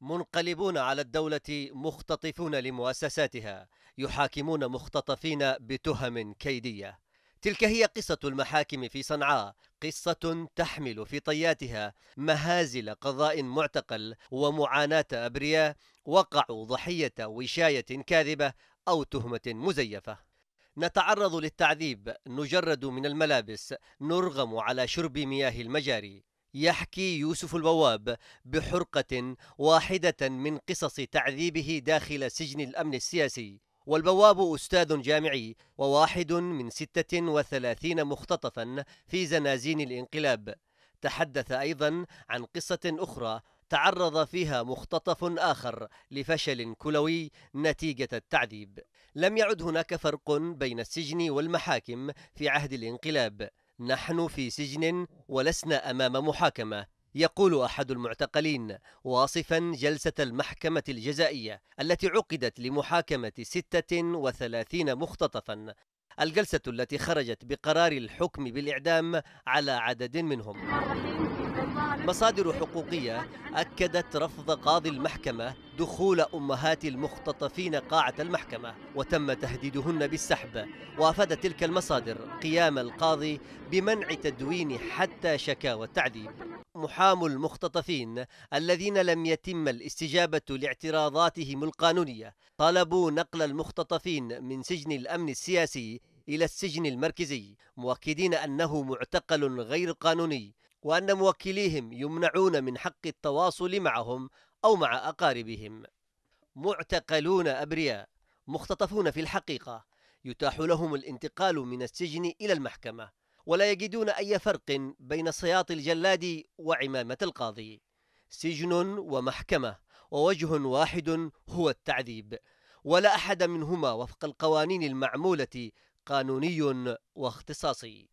منقلبون على الدولة مختطفون لمؤسساتها يحاكمون مختطفين بتهم كيدية تلك هي قصة المحاكم في صنعاء قصة تحمل في طياتها مهازل قضاء معتقل ومعاناة أبرياء وقعوا ضحية وشاية كاذبة أو تهمة مزيفة نتعرض للتعذيب نجرد من الملابس نرغم على شرب مياه المجاري يحكي يوسف البواب بحرقة واحدة من قصص تعذيبه داخل سجن الأمن السياسي والبواب أستاذ جامعي وواحد من 36 مختطفا في زنازين الانقلاب تحدث أيضا عن قصة أخرى تعرض فيها مختطف آخر لفشل كلوي نتيجة التعذيب لم يعد هناك فرق بين السجن والمحاكم في عهد الانقلاب نحن في سجن ولسنا امام محاكمه يقول احد المعتقلين واصفا جلسه المحكمه الجزائيه التي عقدت لمحاكمه 36 مختطفا الجلسه التي خرجت بقرار الحكم بالاعدام على عدد منهم مصادر حقوقية أكدت رفض قاضي المحكمة دخول أمهات المختطفين قاعة المحكمة وتم تهديدهن بالسحب وأفادت تلك المصادر قيام القاضي بمنع تدوين حتى شكاوى التعذيب محام المختطفين الذين لم يتم الاستجابة لاعتراضاتهم القانونية طلبوا نقل المختطفين من سجن الأمن السياسي إلى السجن المركزي مؤكدين أنه معتقل غير قانوني وأن موكليهم يمنعون من حق التواصل معهم أو مع أقاربهم معتقلون أبرياء مختطفون في الحقيقة يتاح لهم الانتقال من السجن إلى المحكمة ولا يجدون أي فرق بين صياط الجلاد وعمامة القاضي سجن ومحكمة ووجه واحد هو التعذيب ولا أحد منهما وفق القوانين المعمولة قانوني واختصاصي